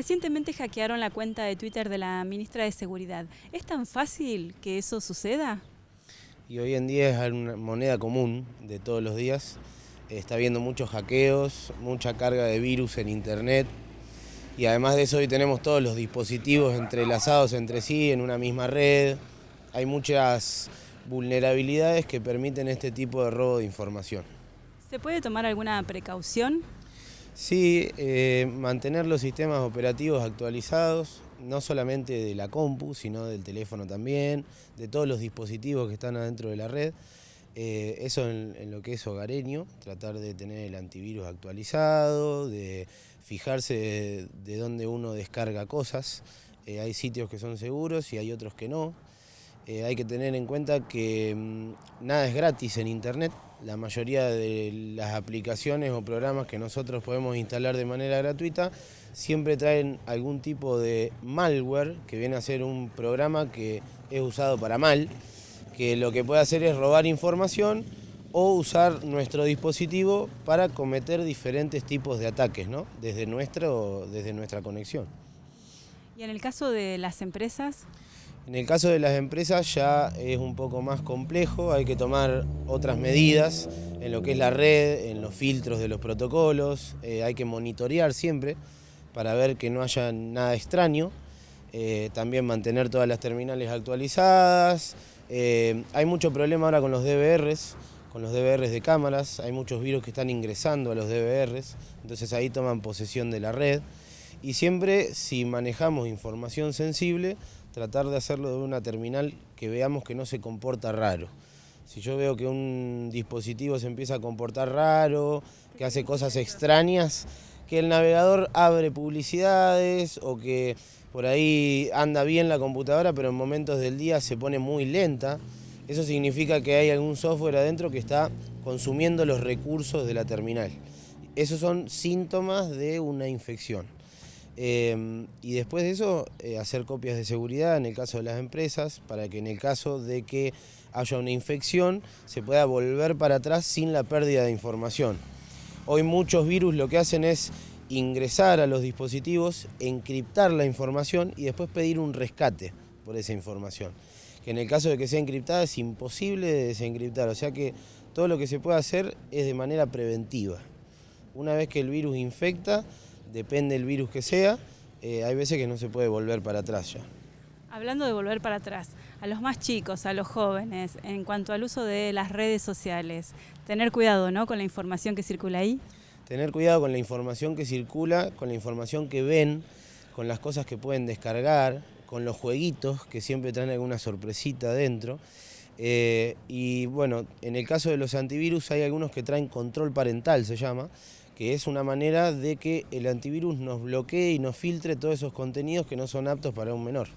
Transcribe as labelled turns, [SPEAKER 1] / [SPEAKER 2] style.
[SPEAKER 1] Recientemente hackearon la cuenta de Twitter de la ministra de Seguridad. ¿Es tan fácil que eso suceda?
[SPEAKER 2] Y hoy en día es una moneda común de todos los días. Está habiendo muchos hackeos, mucha carga de virus en Internet. Y además de eso hoy tenemos todos los dispositivos entrelazados entre sí en una misma red. Hay muchas vulnerabilidades que permiten este tipo de robo de información.
[SPEAKER 1] ¿Se puede tomar alguna precaución?
[SPEAKER 2] Sí, eh, mantener los sistemas operativos actualizados, no solamente de la compu, sino del teléfono también, de todos los dispositivos que están adentro de la red. Eh, eso en, lo que es hogareño, tratar de tener el antivirus actualizado, de fijarse de, dónde uno descarga cosas. Eh, hay sitios que son seguros y hay otros que no. Eh, hay que tener en cuenta que mm, nada es gratis en Internet. La mayoría de las aplicaciones o programas que nosotros podemos instalar de manera gratuita siempre traen algún tipo de malware que viene a ser un programa que es usado para mal, que lo que puede hacer es robar información o usar nuestro dispositivo para cometer diferentes tipos de ataques, ¿no? Desde, nuestro, desde nuestra conexión.
[SPEAKER 1] ¿Y en el caso de las empresas?
[SPEAKER 2] En el caso de las empresas ya es un poco más complejo, hay que tomar otras medidas en lo que es la red, en los filtros de los protocolos, eh, hay que monitorear siempre para ver que no haya nada extraño, eh, también mantener todas las terminales actualizadas, eh, hay mucho problema ahora con los DVRs, con los DVRs de cámaras, hay muchos virus que están ingresando a los DVRs, entonces ahí toman posesión de la red y siempre si manejamos información sensible tratar de hacerlo de una terminal que veamos que no se comporta raro. Si yo veo que un dispositivo se empieza a comportar raro, que hace cosas extrañas, que el navegador abre publicidades o que por ahí anda bien la computadora, pero en momentos del día se pone muy lenta. Eso significa que hay algún software adentro que está consumiendo los recursos de la terminal. Esos son síntomas de una infección. Em, y después de eso, eh, hacer copias de seguridad en el caso de las empresas, para que en el caso de que haya una infección, se pueda volver para atrás sin la pérdida de información. Hoy muchos virus lo que hacen es ingresar a los dispositivos, encriptar la información y después pedir un rescate por esa información. Que en el caso de que sea encriptada es imposible de desencriptar, o sea que todo lo que se puede hacer es de manera preventiva. Una vez que el virus infecta, depende del virus que sea, eh, hay veces que no se puede volver para atrás ya.
[SPEAKER 1] Hablando de volver para atrás, a los más chicos, a los jóvenes, en cuanto al uso de las redes sociales, tener cuidado ¿no? con la información que circula ahí.
[SPEAKER 2] Tener cuidado con la información que circula, con la información que ven, con las cosas que pueden descargar, con los jueguitos que siempre traen alguna sorpresita dentro. Eh, y bueno, en el caso de los antivirus hay algunos que traen control parental, se llama, que es una manera de que el antivirus nos bloquee y nos filtre todos esos contenidos que no son aptos para un menor.